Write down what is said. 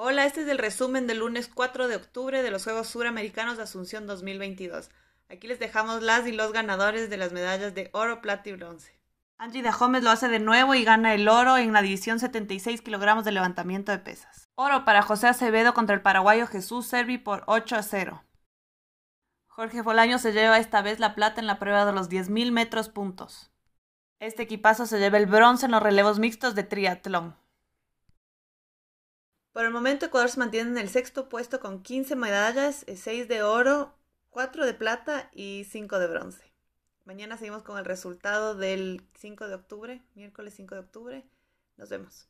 Hola, este es el resumen del lunes 4 de octubre de los Juegos Suramericanos de Asunción 2022. Aquí les dejamos las y los ganadores de las medallas de oro, plata y bronce. Angie Dahomes lo hace de nuevo y gana el oro en la división 76 kilogramos de levantamiento de pesas. Oro para José Acevedo contra el paraguayo Jesús Servi por 8 a 0. Jorge Folaño se lleva esta vez la plata en la prueba de los 10.000 metros puntos. Este equipazo se lleva el bronce en los relevos mixtos de triatlón. Por el momento Ecuador se mantiene en el sexto puesto con 15 medallas, 6 eh, de oro, 4 de plata y 5 de bronce. Mañana seguimos con el resultado del 5 de octubre, miércoles 5 de octubre. Nos vemos.